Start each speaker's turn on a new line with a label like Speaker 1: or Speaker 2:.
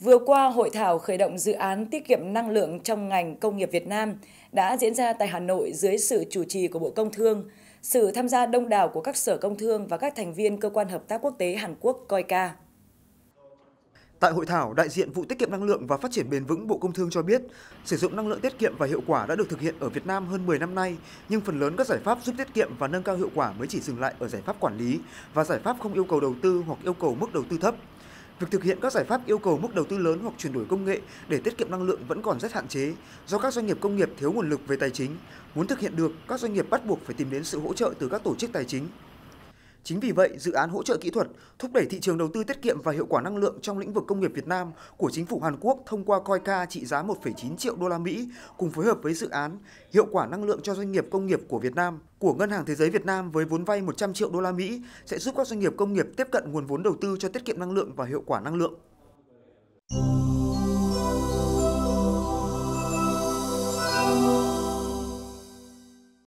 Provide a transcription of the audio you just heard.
Speaker 1: Vừa qua, hội thảo khởi động dự án tiết kiệm năng lượng trong ngành công nghiệp Việt Nam đã diễn ra tại Hà Nội dưới sự chủ trì của Bộ Công Thương, sự tham gia đông đảo của các sở công thương và các thành viên cơ quan hợp tác quốc tế Hàn Quốc COICA.
Speaker 2: Tại hội thảo, đại diện vụ tiết kiệm năng lượng và phát triển bền vững Bộ Công Thương cho biết, sử dụng năng lượng tiết kiệm và hiệu quả đã được thực hiện ở Việt Nam hơn 10 năm nay, nhưng phần lớn các giải pháp giúp tiết kiệm và nâng cao hiệu quả mới chỉ dừng lại ở giải pháp quản lý và giải pháp không yêu cầu đầu tư hoặc yêu cầu mức đầu tư thấp. Việc thực hiện các giải pháp yêu cầu mức đầu tư lớn hoặc chuyển đổi công nghệ để tiết kiệm năng lượng vẫn còn rất hạn chế do các doanh nghiệp công nghiệp thiếu nguồn lực về tài chính. Muốn thực hiện được, các doanh nghiệp bắt buộc phải tìm đến sự hỗ trợ từ các tổ chức tài chính, Chính vì vậy, dự án hỗ trợ kỹ thuật thúc đẩy thị trường đầu tư tiết kiệm và hiệu quả năng lượng trong lĩnh vực công nghiệp Việt Nam của chính phủ Hàn Quốc thông qua COICA trị giá 1,9 triệu đô la Mỹ cùng phối hợp với dự án Hiệu quả năng lượng cho doanh nghiệp công nghiệp của Việt Nam của Ngân hàng Thế giới Việt Nam với vốn vay 100 triệu đô la Mỹ sẽ giúp các doanh nghiệp công nghiệp tiếp cận nguồn vốn đầu tư cho tiết kiệm năng lượng và hiệu quả năng lượng.